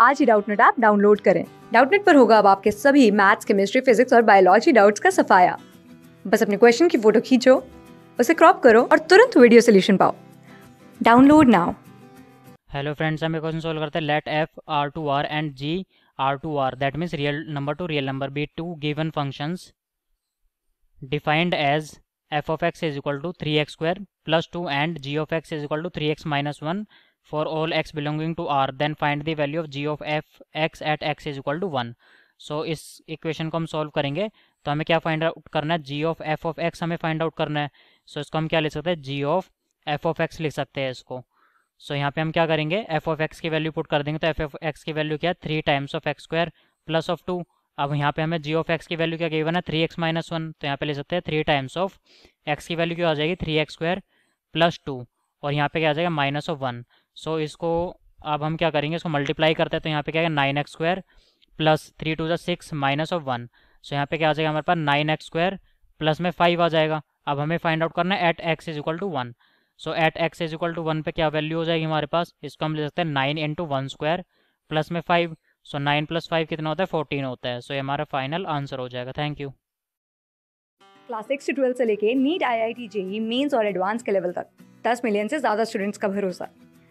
आज ही Doubtnut app download करें डाउटनेट पर होगा अब आपके सभी मैथ्स केमिस्ट्री फिजिक्स और बायोलॉजी डाउट्स का सफाया बस अपने क्वेश्चन की फोटो खींचो उसे क्रॉप करो और तुरंत वीडियो सोल्यूशन पाओ डाउनलोड नाउ हेलो फ्रेंड्स हम क्वेश्चन सॉल्व करते हैं let f R to R and g R to R that means real number to real number be two given functions defined as f of x is equal to three x square plus two and g of x is equal to three x minus one for all x belonging to R then find the value of g of f x at x is equal to one so इस equation को हम solve करेंगे तो हमें क्या find out करना है g of f of x हमें फाइंड आउट करना है सो so, इसको हम क्या लिख सकते हैं g of f of x लिख सकते हैं इसको सो so, यहाँ पे हम क्या करेंगे एफ ऑफ एक्स की वैल्यू पुट कर देंगे तो एफ ऑफ एक्स की वैल्यू क्या है three times of x square plus of two अब यहाँ पे हमें जी ऑफ एक्स की वैल्यू क्या गिवन है थ्री एक्स माइनस वन तो यहाँ पे ले सकते हैं थ्री टाइम्स ऑफ एक्स की वैल्यू क्या हो जाएगी three x square plus two और यहाँ पे क्या आ जाएगा माइनस ऑफ वन सो इसको अब हम क्या करेंगे इसको मल्टीप्लाई करते हैं तो यहाँ पे क्या है nine x square plus three two जै six minus of one so यहाँ पे क्या आ जाएगा हमारे पास नाइन एक्स स्क्वायर प्लस में फाइव आ जाएगा अब हमें फाइंड आउट करना है at x is equal to one so at x is equal to one पर क्या वैल्यू हो जाएगी हमारे पास इसको हम ले सकते हैं nine into one square plus में five so nine plus five कितना होता है फोर्टीन होता है सो ये हमारा फाइनल आंसर हो जाएगा थैंक यू क्लास सिक्स से ट्वेल्थ से लेके NEET I I T JEE mains और एडवांस के लेवल तक दस मिलियन से ज़्यादा स्टूडेंट्स का भरोसा